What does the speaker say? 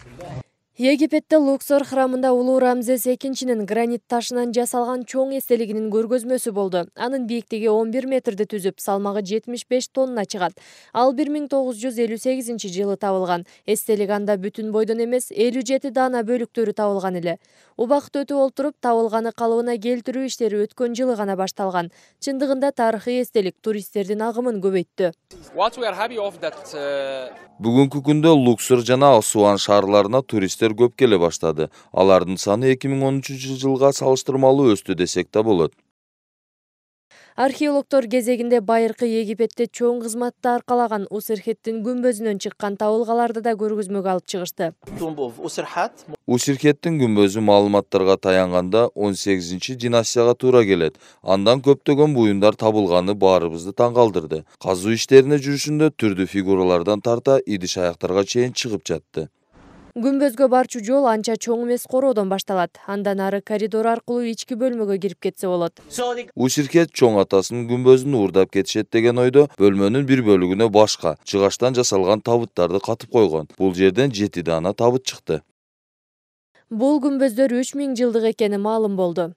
بسم الله египетте луксор храмында улуу рамзес экинчинин гранит ташынан жасалған чоң эстелигинин көргөзмөсү болды анын бийиктиги 11 метрді түзіп салмағы 75 тонна чыгат ал 1958 жылы табылған эстелик анда бүтүн бойдон эмес 57 дана бөлүктөрү табылган эле убакыт өтүп олтуруп табылганы калыбына келтіру іштері өткөн жылы ғана башталған чындыгында тарыхый естелік туристтердин ағымын көбөйттү бүгүнкү күндө луксор жана асуан шаарларына туристер көп келе баштады алардың саны 2013 жылға салыстырмалы өсті десек та болады археологдор кезегінде байыркы египетте чоң кызматты аркалаган усирхеттин күмбөзүнөн чыккан табылгаларды да көргөзмөгө алып чыгышты усирхеттин күмбөзү маалыматтарга таянғанда 18 династияга туура келет андан көптөгөн буюмдар табылғаны баарыбызды таң калтырды казуу иштерине жүрүшүндө түрдүү фигуралардан тарта идиш аяктарга чейин чыгып жатты күмбөзгө барчу жол анча чоң эмес короодон башталат андан ары коридор аркылуу ички бөлмөгө кирип кетсе болот усирхет чоң атасынын күмбөзүн уурдап кетишет деген ойдо бөлмөнүн бир бөлүгүнө башка жыгачтан жасалган табыттарды катып койгон бул жерден жети даана табыт чыкты бул күмбөздөр үч миң жылдык экени маалым болду